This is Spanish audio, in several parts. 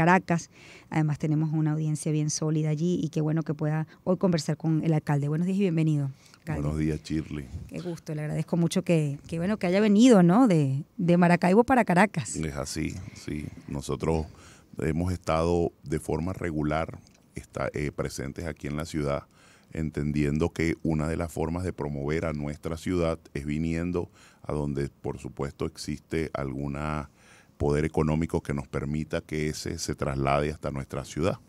Caracas. Además tenemos una audiencia bien sólida allí y qué bueno que pueda hoy conversar con el alcalde. Buenos días y bienvenido. Buenos días, Shirley. Qué gusto, le agradezco mucho que, bueno que haya venido, ¿no? De, de Maracaibo para Caracas. Es así, sí. Nosotros hemos estado de forma regular está, eh, presentes aquí en la ciudad, entendiendo que una de las formas de promover a nuestra ciudad es viniendo a donde, por supuesto, existe alguna poder económico que nos permita que ese se traslade hasta nuestra ciudad.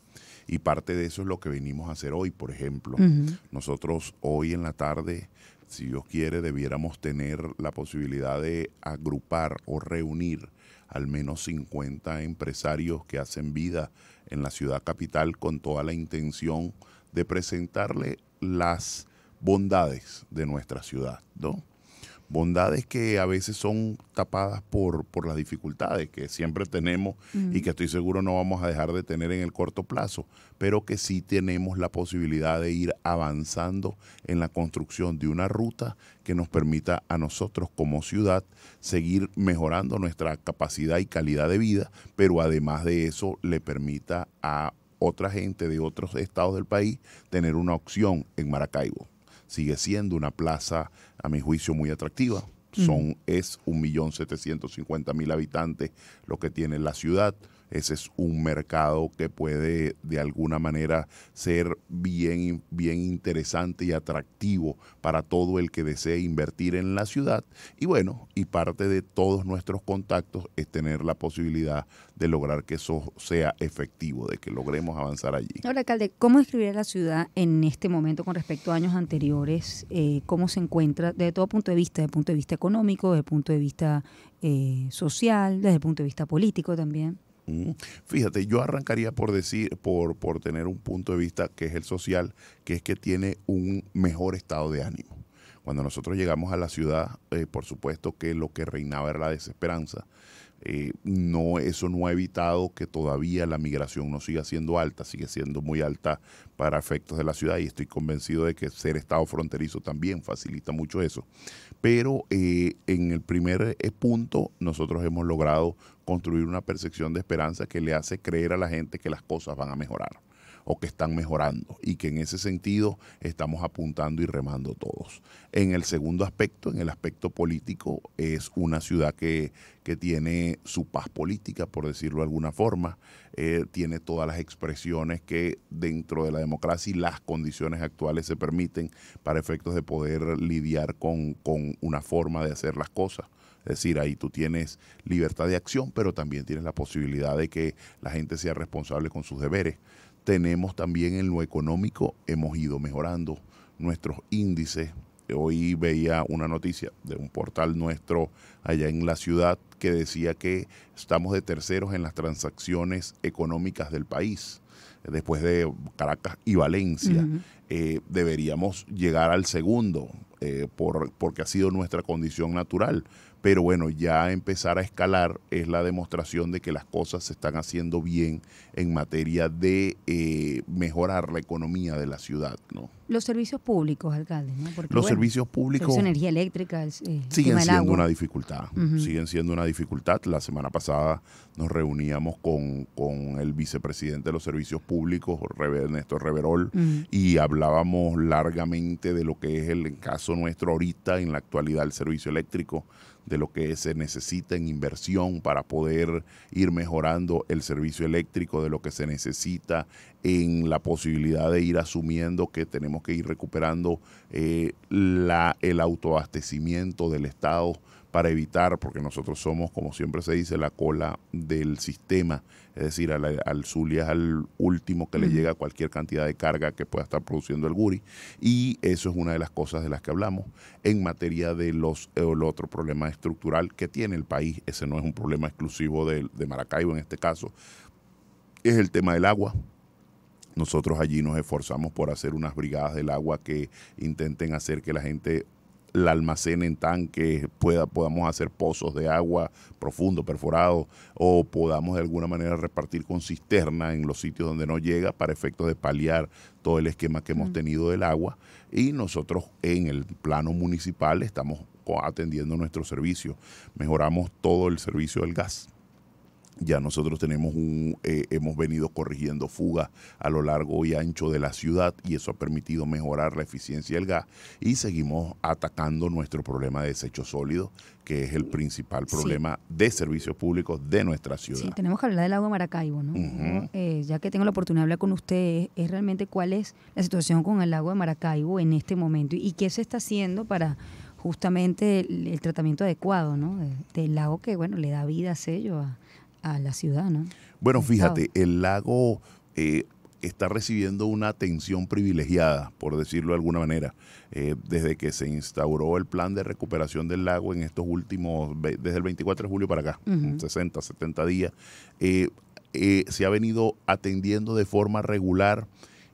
Y parte de eso es lo que venimos a hacer hoy, por ejemplo. Nosotros hoy en la tarde, si Dios quiere, debiéramos tener la posibilidad de agrupar o reunir al menos 50 empresarios que hacen vida en la ciudad capital con toda la intención de presentarle las bondades de nuestra ciudad, ¿no? bondades que a veces son tapadas por, por las dificultades que siempre tenemos y que estoy seguro no vamos a dejar de tener en el corto plazo, pero que sí tenemos la posibilidad de ir avanzando en la construcción de una ruta que nos permita a nosotros como ciudad seguir mejorando nuestra capacidad y calidad de vida, pero además de eso le permita a otra gente de otros estados del país tener una opción en Maracaibo sigue siendo una plaza, a mi juicio, muy atractiva. Son, setecientos Es 1.750.000 habitantes lo que tiene la ciudad ese es un mercado que puede de alguna manera ser bien, bien interesante y atractivo para todo el que desee invertir en la ciudad. Y bueno, y parte de todos nuestros contactos es tener la posibilidad de lograr que eso sea efectivo, de que logremos avanzar allí. Ahora, alcalde, ¿cómo describirá la ciudad en este momento con respecto a años anteriores? Eh, ¿Cómo se encuentra desde todo punto de vista, desde el punto de vista económico, desde el punto de vista eh, social, desde el punto de vista político también? Fíjate, yo arrancaría por decir, por, por tener un punto de vista que es el social, que es que tiene un mejor estado de ánimo. Cuando nosotros llegamos a la ciudad, eh, por supuesto que lo que reinaba era la desesperanza. Eh, no, eso no ha evitado que todavía la migración no siga siendo alta, sigue siendo muy alta para efectos de la ciudad y estoy convencido de que ser estado fronterizo también facilita mucho eso pero eh, en el primer eh, punto nosotros hemos logrado construir una percepción de esperanza que le hace creer a la gente que las cosas van a mejorar que están mejorando y que en ese sentido estamos apuntando y remando todos. En el segundo aspecto, en el aspecto político, es una ciudad que, tiene su paz política, por decirlo de alguna forma, eh, tiene todas las expresiones que dentro de la democracia y las condiciones actuales se permiten para efectos de poder lidiar con, con una forma de hacer las cosas. Es decir, ahí tú tienes libertad de acción, pero también tienes la posibilidad de que la gente sea responsable con sus deberes tenemos también en lo económico, hemos ido mejorando nuestros índices. Hoy veía una noticia de un portal nuestro allá en la ciudad que decía que estamos de terceros en las transacciones económicas del país, después de Caracas y Valencia. Eh, deberíamos llegar al segundo, eh, porque ha sido nuestra condición natural pero bueno, ya empezar a escalar es la demostración de que las cosas se están haciendo bien en materia de eh, mejorar la economía de la ciudad, ¿no? los servicios públicos, alcalde. ¿no? Porque, los servicios públicos. energía eléctrica, siguen siendo una dificultad. Siguen siendo una dificultad. La semana pasada nos reuníamos con, el vicepresidente de los servicios públicos, Ernesto Reverol, y hablábamos largamente de lo que es el caso nuestro ahorita, en la actualidad, el servicio eléctrico de lo que se necesita en inversión para poder ir mejorando el servicio eléctrico, de lo que se necesita en la posibilidad de ir asumiendo que tenemos que ir recuperando eh, la, el autoabastecimiento del Estado para evitar, porque nosotros somos, como siempre se dice, la cola del sistema, es decir, al, Zulia es al último que le llega cualquier cantidad de carga que pueda estar produciendo el Guri, y eso es una de las cosas de las que hablamos en materia de los, eh, el otro problema estructural que tiene el país, ese no es un problema exclusivo de, de Maracaibo en este caso, es el tema del agua, nosotros allí nos esforzamos por hacer unas brigadas del agua que intenten hacer que la gente la almacene en tanques, pueda, podamos hacer pozos de agua profundo, perforado, o podamos de alguna manera repartir con cisterna en los sitios donde no llega para efectos de paliar todo el esquema que hemos mm. tenido del agua. Y nosotros en el plano municipal estamos atendiendo nuestro servicio. Mejoramos todo el servicio del gas ya nosotros tenemos un, eh, hemos venido corrigiendo fugas a lo largo y ancho de la ciudad y eso ha permitido mejorar la eficiencia del gas y seguimos atacando nuestro problema de desecho sólido, que es el principal problema de servicios públicos de nuestra ciudad. Sí, tenemos que hablar del agua de Maracaibo, ¿no? Eh, ya que tengo la oportunidad de hablar con usted, es realmente cuál es la situación con el lago de Maracaibo en este momento y qué se está haciendo para justamente el, tratamiento adecuado, ¿no? Del lago que, bueno, le da vida, sello a a la ciudad, ¿no? Bueno, fíjate, el lago eh, está recibiendo una atención privilegiada, por decirlo de alguna manera, eh, desde que se instauró el plan de recuperación del lago en estos últimos, desde el 24 de julio para acá, 60, 70 días, eh, se ha venido atendiendo de forma regular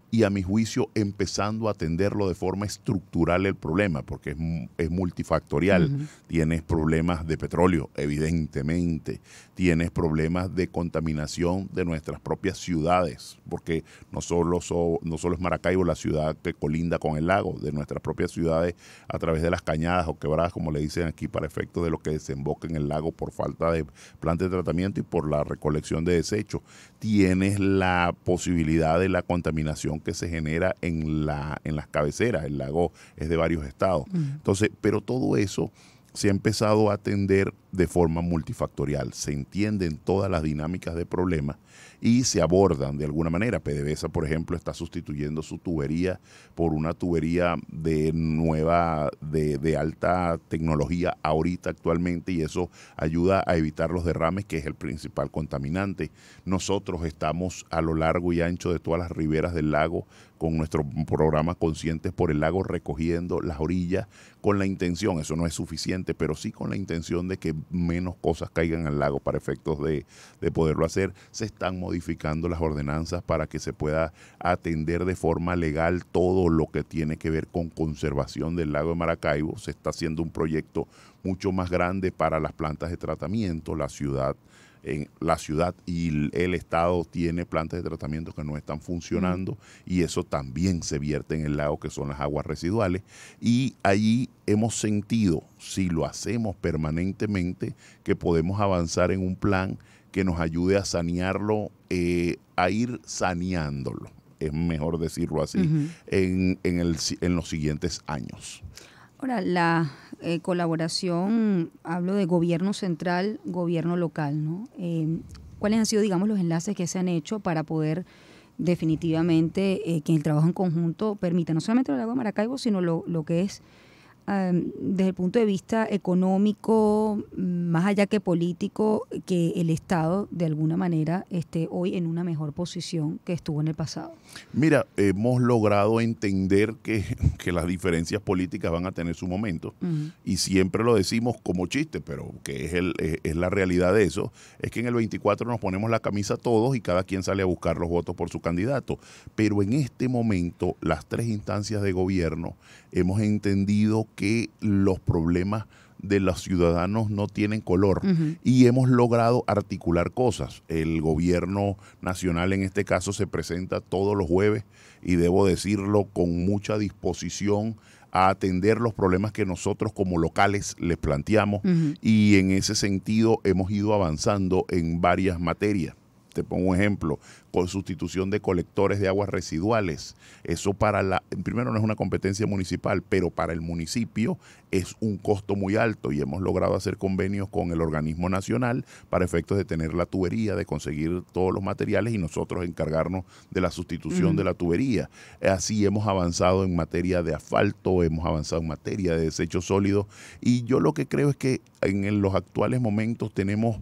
y a mi juicio empezando a atenderlo de forma estructural el problema, porque es, es multifactorial. Tienes problemas de petróleo, evidentemente. Tienes problemas de contaminación de nuestras propias ciudades, porque no solo, no solo es Maracaibo la ciudad que colinda con el lago, de nuestras propias ciudades a través de las cañadas o quebradas, como le dicen aquí, para efectos de lo que desemboca en el lago por falta de planta de tratamiento y por la recolección de desechos. Tienes la posibilidad de la contaminación que se genera en, la, en las cabeceras, el lago es de varios estados. Entonces, pero todo eso se ha empezado a atender de forma multifactorial. Se entienden todas las dinámicas de problemas y se abordan de alguna manera. PDVSA, por ejemplo, está sustituyendo su tubería por una tubería de nueva, de, de alta tecnología ahorita actualmente y eso ayuda a evitar los derrames, que es el principal contaminante. Nosotros estamos a lo largo y ancho de todas las riberas del lago con nuestro programa Conscientes por el Lago, recogiendo las orillas con la intención, eso no es suficiente, pero sí con la intención de que menos cosas caigan al lago para efectos de, de poderlo hacer. Se están modificando las ordenanzas para que se pueda atender de forma legal todo lo que tiene que ver con conservación del lago de Maracaibo. Se está haciendo un proyecto mucho más grande para las plantas de tratamiento. La ciudad en la ciudad y el, Estado tiene plantas de tratamiento que no están funcionando y eso también se vierte en el lago que son las aguas residuales y allí hemos sentido, si lo hacemos permanentemente, que podemos avanzar en un plan que nos ayude a sanearlo, eh, a ir saneándolo, es mejor decirlo así, en, en los siguientes años. Ahora, la eh, colaboración, hablo de gobierno central, gobierno local, ¿no? Em, ¿Cuáles han sido, digamos, los enlaces que se han hecho para poder definitivamente eh, que el trabajo en conjunto permita no solamente lo lago de Maracaibo, sino lo, lo que es Em, desde el punto de vista económico, más allá que político, que el Estado de alguna manera esté hoy en una mejor posición que estuvo en el pasado? Mira, hemos logrado entender que, las diferencias políticas van a tener su momento y siempre lo decimos como chiste, pero que es, el, es la realidad de eso, es que en el 24 nos ponemos la camisa todos y cada quien sale a buscar los votos por su candidato. Pero en este momento las tres instancias de gobierno hemos entendido que los problemas de los ciudadanos no tienen color y hemos logrado articular cosas. El gobierno nacional en este caso se presenta todos los jueves y debo decirlo con mucha disposición a atender los problemas que nosotros como locales les planteamos y en ese sentido hemos ido avanzando en varias materias te este, pongo un ejemplo, con sustitución de colectores de aguas residuales. Eso para la, primero no es una competencia municipal, pero para el municipio es un costo muy alto y hemos logrado hacer convenios con el organismo nacional para efectos de tener la tubería, de conseguir todos los materiales y nosotros encargarnos de la sustitución de la tubería. Así hemos avanzado en materia de asfalto, hemos avanzado en materia de desechos sólidos y yo lo que creo es que en los actuales momentos tenemos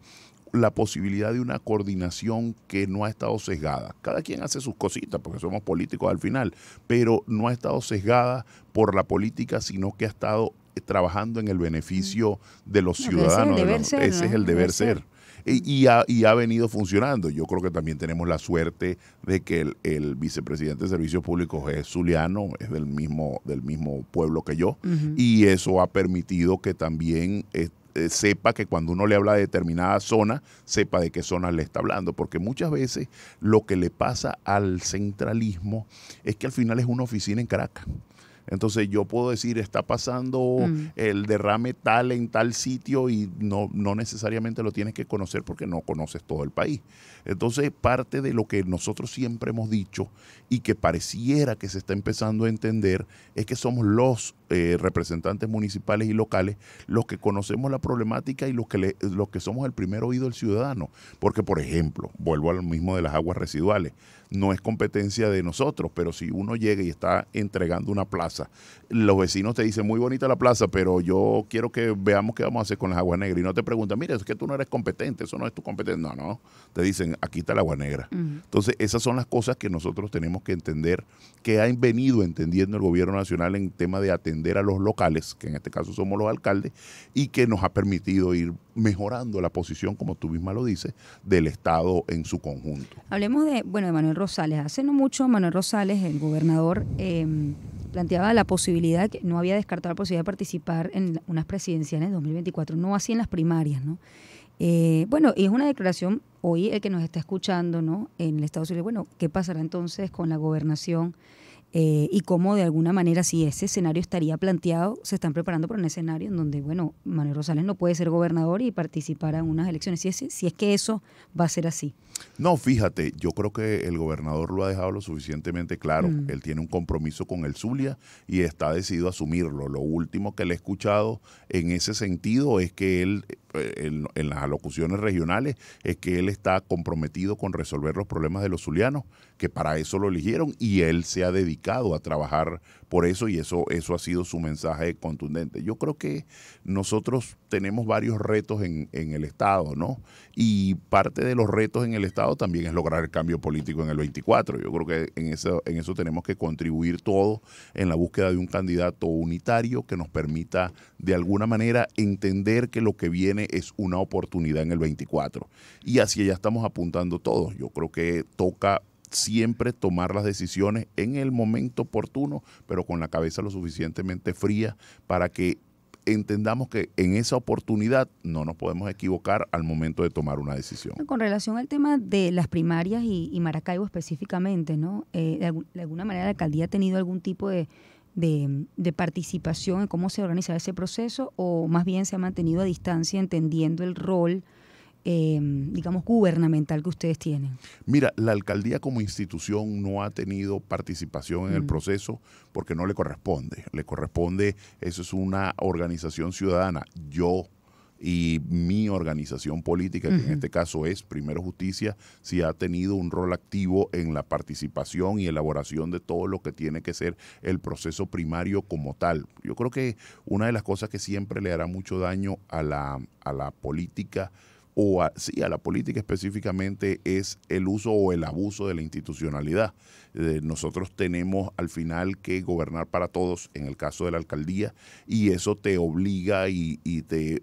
la posibilidad de una coordinación que no ha estado sesgada. Cada quien hace sus cositas porque somos políticos al final, pero no ha estado sesgada por la política, sino que ha estado eh, trabajando en el beneficio de los ciudadanos. Ese es el deber ser. Y, y, ha, venido funcionando. Yo creo que también tenemos la suerte de que el, vicepresidente de Servicios Públicos es zuliano, es del mismo, del mismo pueblo que yo, y eso ha permitido que también... Este, eh, sepa que cuando uno le habla de determinada zona, sepa de qué zona le está hablando, porque muchas veces lo que le pasa al centralismo es que al final es una oficina en Caracas. Entonces yo puedo decir, está pasando mm. el derrame tal en tal sitio y no, necesariamente lo tienes que conocer porque no conoces todo el país. Entonces parte de lo que nosotros siempre hemos dicho y que pareciera que se está empezando a entender es que somos los eh, representantes municipales y locales los que conocemos la problemática y los que, los que somos el primer oído del ciudadano. Porque, por ejemplo, vuelvo al mismo de las aguas residuales, no es competencia de nosotros, pero si uno llega y está entregando una plaza, los vecinos te dicen, muy bonita la plaza, pero yo quiero que veamos qué vamos a hacer con las aguas negras. Y no te preguntan, mira, es que tú no eres competente, eso no es tu competencia. No, no. Te dicen, aquí está el agua negra. Entonces, esas son las cosas que nosotros tenemos que entender, que han venido entendiendo el gobierno nacional en tema de atender a los locales, que en este caso somos los alcaldes, y que nos ha permitido ir mejorando la posición, como tú misma lo dices, del Estado en su conjunto. Hablemos de, bueno, de Manuel Rosales. Hace no mucho Manuel Rosales, el gobernador, em, planteaba la posibilidad, que no había descartado la posibilidad de participar en unas presidenciales en 2024, no así en las primarias, ¿no? Eh, bueno, y es una declaración, hoy el que nos está escuchando, ¿no? En el Estado Civil, bueno, ¿qué pasará entonces con la gobernación? Eh, y cómo de alguna manera, si ese escenario estaría planteado, se están preparando para un escenario en donde, bueno, Manuel Rosales no puede ser gobernador y participar en unas elecciones, si es, si es que eso va a ser así. No, fíjate, yo creo que el gobernador lo ha dejado lo suficientemente claro. Mm. Él tiene un compromiso con el Zulia y está decidido a asumirlo. Lo último que le he escuchado en ese sentido es que él eh, en, las alocuciones regionales es que él está comprometido con resolver los problemas de los zulianos, que para eso lo eligieron y él se ha dedicado a trabajar por eso y eso, eso ha sido su mensaje contundente. Yo creo que nosotros tenemos varios retos en, el Estado, ¿no? Y parte de los retos en el Estado también es lograr el cambio político en el 24. Yo creo que en eso, en eso tenemos que contribuir todos en la búsqueda de un candidato unitario que nos permita de alguna manera entender que lo que viene es una oportunidad en el 24. Y así ya estamos apuntando todos. Yo creo que toca siempre tomar las decisiones en el momento oportuno, pero con la cabeza lo suficientemente fría para que entendamos que en esa oportunidad no nos podemos equivocar al momento de tomar una decisión. Con relación al tema de las primarias y, Maracaibo específicamente, ¿no? Eh, de, de, alguna manera la alcaldía ha tenido algún tipo de de, participación en cómo se organiza ese proceso o más bien se ha mantenido a distancia entendiendo el rol, eh, digamos, gubernamental que ustedes tienen? Mira, la alcaldía como institución no ha tenido participación en el mm. proceso porque no le corresponde. Le corresponde, eso es una organización ciudadana. Yo y mi organización política, que en este caso es Primero Justicia, si ha tenido un rol activo en la participación y elaboración de todo lo que tiene que ser el proceso primario como tal. Yo creo que una de las cosas que siempre le hará mucho daño a la, a la política o a, sí, a la política específicamente es el uso o el abuso de la institucionalidad. Eh, nosotros tenemos al final que gobernar para todos en el caso de la alcaldía y eso te obliga y, te,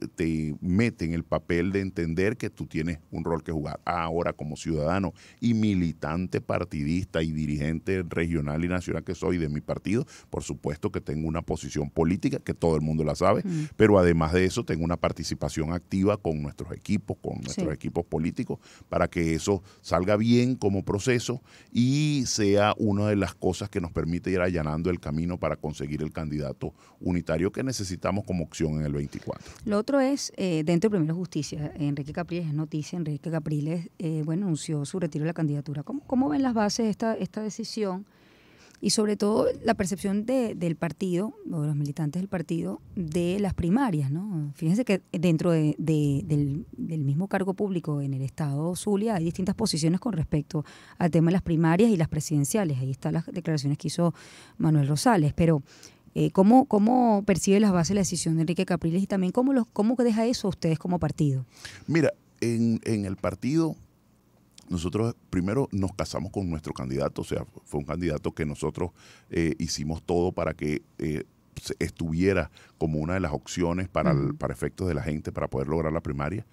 mete en el papel de entender que tú tienes un rol que jugar ahora como ciudadano y militante partidista y dirigente regional y nacional que soy de mi partido. Por supuesto que tengo una posición política que todo el mundo la sabe, mm. pero además de eso tengo una participación activa con nuestros equipos con nuestros equipos políticos para que eso salga bien como proceso y sea una de las cosas que nos permite ir allanando el camino para conseguir el candidato unitario que necesitamos como opción en el 24. Lo otro es, eh, dentro de Primero Justicia, Enrique Capriles es noticia, Enrique Capriles, eh, anunció su retiro de la candidatura. ¿Cómo, cómo ven las bases de esta, esta decisión? y sobre todo la percepción del partido o de los militantes del partido de las primarias. ¿no? Fíjense que dentro del, mismo cargo público en el estado Zulia hay distintas posiciones con respecto al tema de las primarias y las presidenciales. Ahí están las declaraciones que hizo Manuel Rosales, pero... Eh, ¿cómo, percibe las bases de la decisión de Enrique Capriles y también cómo, los, cómo deja eso ustedes como partido? Mira, en, en el partido nosotros primero nos casamos con nuestro candidato, o sea, fue un candidato que nosotros eh, hicimos todo para que eh, estuviera como una de las opciones para, para efectos de la gente para poder lograr la primaria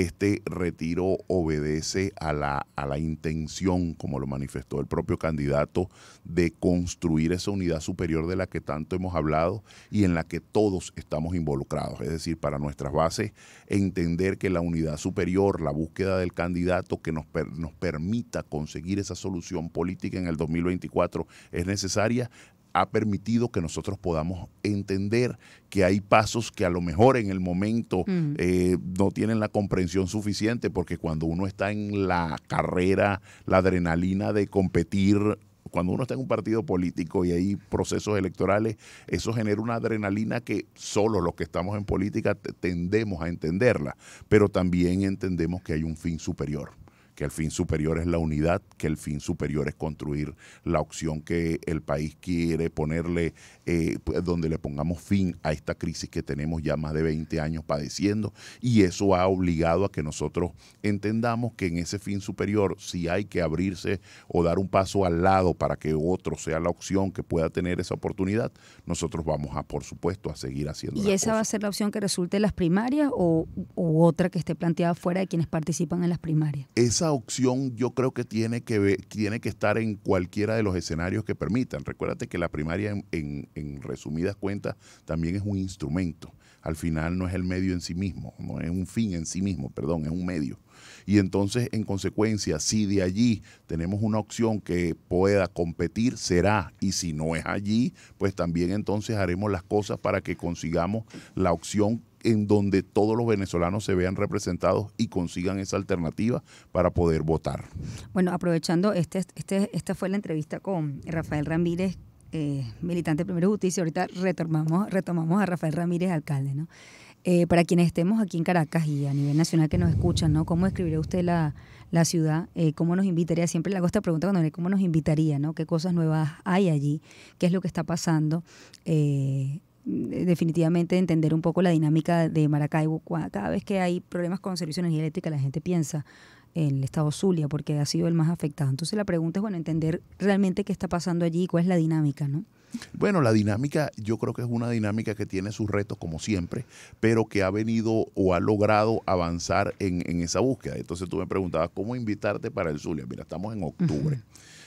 este retiro obedece a la, a la intención, como lo manifestó el propio candidato, de construir esa unidad superior de la que tanto hemos hablado y en la que todos estamos involucrados. Es decir, para nuestras bases, entender que la unidad superior, la búsqueda del candidato que nos, nos permita conseguir esa solución política en el 2024 es necesaria ha permitido que nosotros podamos entender que hay pasos que a lo mejor en el momento mm. eh, no tienen la comprensión suficiente, porque cuando uno está en la carrera, la adrenalina de competir cuando uno está en un partido político y hay procesos electorales, eso genera una adrenalina que solo los que estamos en política tendemos a entenderla, pero también entendemos que hay un fin superior que el fin superior es la unidad, que el fin superior es construir la opción que el país quiere ponerle, eh, pues, donde le pongamos fin a esta crisis que tenemos ya más de 20 años padeciendo. Y eso ha obligado a que nosotros entendamos que en ese fin superior, si hay que abrirse o dar un paso al lado para que otro sea la opción que pueda tener esa oportunidad, nosotros vamos a, por supuesto, a seguir haciendo. ¿Y esa va a ser la opción que resulte en las primarias o, otra que esté planteada fuera de quienes participan en las primarias? opción yo creo que tiene que, tiene que estar en cualquiera de los escenarios que permitan. Recuérdate que la primaria, en, en resumidas cuentas, también es un instrumento. Al final no es el medio en sí mismo, no es un fin en sí mismo, perdón, es un medio. Y entonces, en consecuencia, si de allí tenemos una opción que pueda competir, será. Y si no es allí, pues también entonces haremos las cosas para que consigamos la opción en donde todos los venezolanos se vean representados y consigan esa alternativa para poder votar. Bueno, aprovechando, este, este, esta fue la entrevista con Rafael Ramírez, eh, militante de Primero Justicia, ahorita retomamos, retomamos a Rafael Ramírez, alcalde, ¿no? Eh, para quienes estemos aquí en Caracas y a nivel nacional que nos escuchan, ¿no? ¿Cómo describiría usted la, ciudad? Eh, ¿Cómo nos invitaría? Siempre le hago esta pregunta cuando ¿cómo nos invitaría? ¿no? ¿Qué cosas nuevas hay allí? ¿Qué es lo que está pasando? Eh, eh, definitivamente entender un poco la dinámica de Maracaibo. Cada vez que hay problemas con servicio de energía eléctrica, la gente piensa en el estado Zulia, porque ha sido el más afectado. Entonces la pregunta es, bueno, entender realmente qué está pasando allí y cuál es la dinámica, ¿no? Bueno, la dinámica yo creo que es una dinámica que tiene sus retos como siempre, pero que ha venido o ha logrado avanzar en, en esa búsqueda. Entonces tú me preguntabas, ¿cómo invitarte para el Zulia? Mira, estamos en octubre.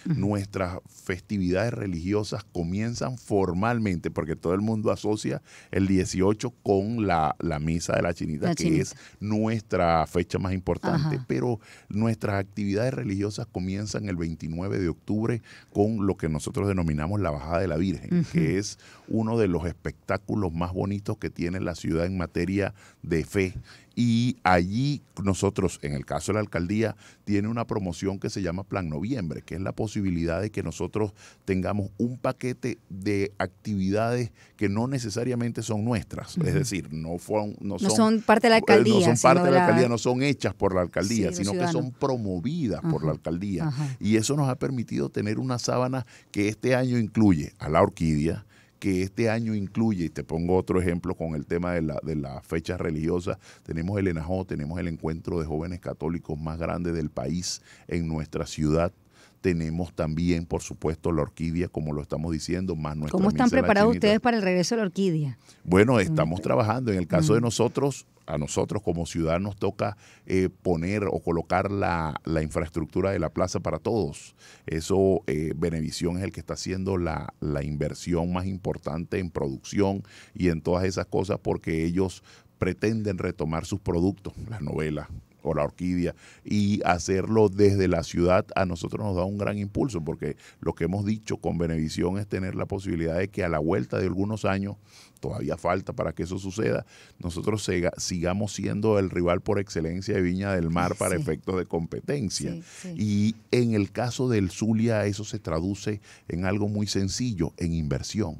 nuestras festividades religiosas comienzan formalmente, porque todo el mundo asocia el 18 con la, la misa de la chinita, que es nuestra fecha más importante, pero nuestras actividades religiosas comienzan el 29 de octubre con lo que nosotros denominamos la Bajada de la Virgen, que es uno de los espectáculos más bonitos que tiene la ciudad en materia de fe y allí nosotros, en el caso de la alcaldía, tiene una promoción que se llama Plan Noviembre, que es la posibilidad de que nosotros tengamos un paquete de actividades que no necesariamente son nuestras, es decir, no, son, parte de la alcaldía. Eh, no son parte de la, alcaldía, no son hechas por la alcaldía, sino que son promovidas por la alcaldía. Y eso nos ha permitido tener una sábana que este año incluye a la orquídea, que este año incluye, y te pongo otro ejemplo con el tema de, la, de las fechas religiosas, tenemos el ENAJO, tenemos el encuentro de jóvenes católicos más grande del país en nuestra ciudad. Tenemos también, por supuesto, la orquídea, como lo estamos diciendo, más nuestra ¿Cómo están preparados ustedes para el regreso de la orquídea? Bueno, estamos trabajando. En el caso de nosotros, a nosotros como ciudad nos toca eh, poner o colocar la, infraestructura de la plaza para todos. Eso, eh, Benevisión es el que está haciendo la, la inversión más importante en producción y en todas esas cosas porque ellos pretenden retomar sus productos, las novelas, o la orquídea y hacerlo desde la ciudad a nosotros nos da un gran impulso porque lo que hemos dicho con Benevisión es tener la posibilidad de que a la vuelta de algunos años todavía falta para que eso suceda, nosotros sigamos siendo el rival por excelencia de Viña del Mar para efectos de competencia. Y en el caso del Zulia eso se traduce en algo muy sencillo, en inversión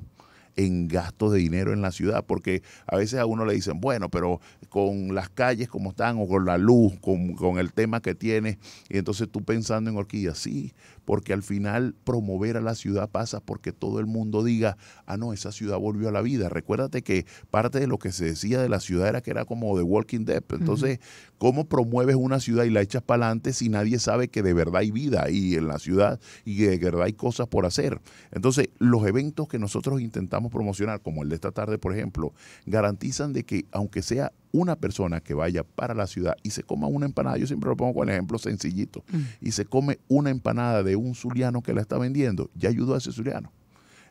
en gastos de dinero en la ciudad, porque a veces a uno le dicen, bueno, pero con las calles como están o con la luz, con, el tema que tienes, y entonces tú pensando en horquillas, sí, porque al final promover a la ciudad pasa porque todo el mundo diga, ah, no, esa ciudad volvió a la vida. Recuérdate que parte de lo que se decía de la ciudad era que era como de Walking Dead. Entonces, ¿cómo promueves una ciudad y la echas para adelante si nadie sabe que de verdad hay vida ahí en la ciudad y que de verdad hay cosas por hacer? Entonces, los eventos que nosotros intentamos promocionar, como el de esta tarde, por ejemplo, garantizan de que aunque sea una persona que vaya para la ciudad y se coma una empanada, yo siempre lo pongo con el ejemplo sencillito, mm. y se come una empanada de un zuliano que la está vendiendo, ya ayudó a ese zuliano.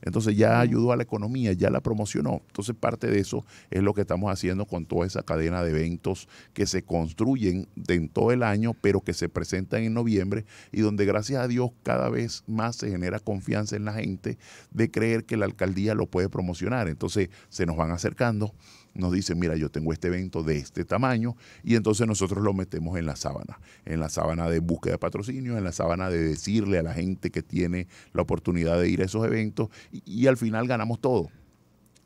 Entonces ya ayudó a la economía, ya la promocionó. Entonces parte de eso es lo que estamos haciendo con toda esa cadena de eventos que se construyen en todo el año, pero que se presentan en noviembre y donde gracias a Dios cada vez más se genera confianza en la gente de creer que la alcaldía lo puede promocionar. Entonces se nos van acercando nos dicen, mira, yo tengo este evento de este tamaño, y entonces nosotros lo metemos en la sábana, en la sábana de búsqueda de patrocinio, en la sábana de decirle a la gente que tiene la oportunidad de ir a esos eventos y, al final ganamos todo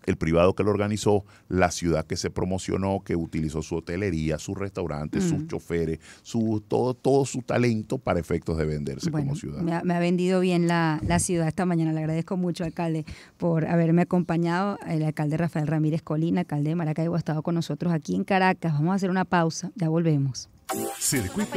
el privado que lo organizó, la ciudad que se promocionó, que utilizó su hotelería, sus restaurantes, sus choferes, su, todo, todo su talento para efectos de venderse como ciudad. Me ha, vendido bien la, la, ciudad esta mañana. Le agradezco mucho, alcalde, por haberme acompañado. El alcalde Rafael Ramírez Colina, alcalde de Maracaibo, ha estado con nosotros aquí en Caracas. Vamos a hacer una pausa, ya volvemos. Circuito